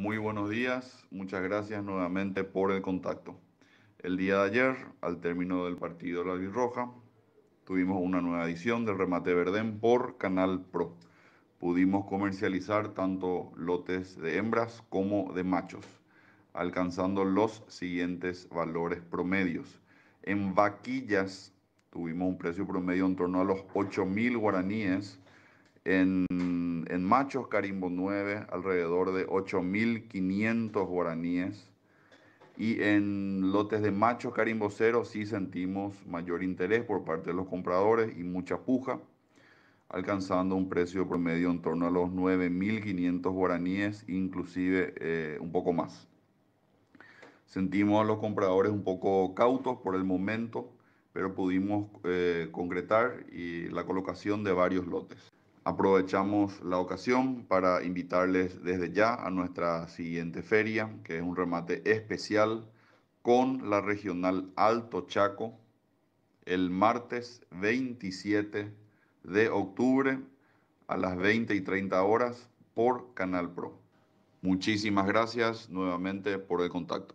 Muy buenos días, muchas gracias nuevamente por el contacto. El día de ayer, al término del partido La Virroja, tuvimos una nueva edición del remate Verdén por Canal Pro. Pudimos comercializar tanto lotes de hembras como de machos, alcanzando los siguientes valores promedios. En vaquillas tuvimos un precio promedio en torno a los 8.000 guaraníes en machos Carimbo 9 alrededor de 8.500 guaraníes y en lotes de machos Carimbo 0 sí sentimos mayor interés por parte de los compradores y mucha puja, alcanzando un precio promedio en torno a los 9.500 guaraníes, inclusive eh, un poco más. Sentimos a los compradores un poco cautos por el momento, pero pudimos eh, concretar la colocación de varios lotes. Aprovechamos la ocasión para invitarles desde ya a nuestra siguiente feria, que es un remate especial con la regional Alto Chaco, el martes 27 de octubre a las 20 y 30 horas por Canal Pro. Muchísimas gracias nuevamente por el contacto.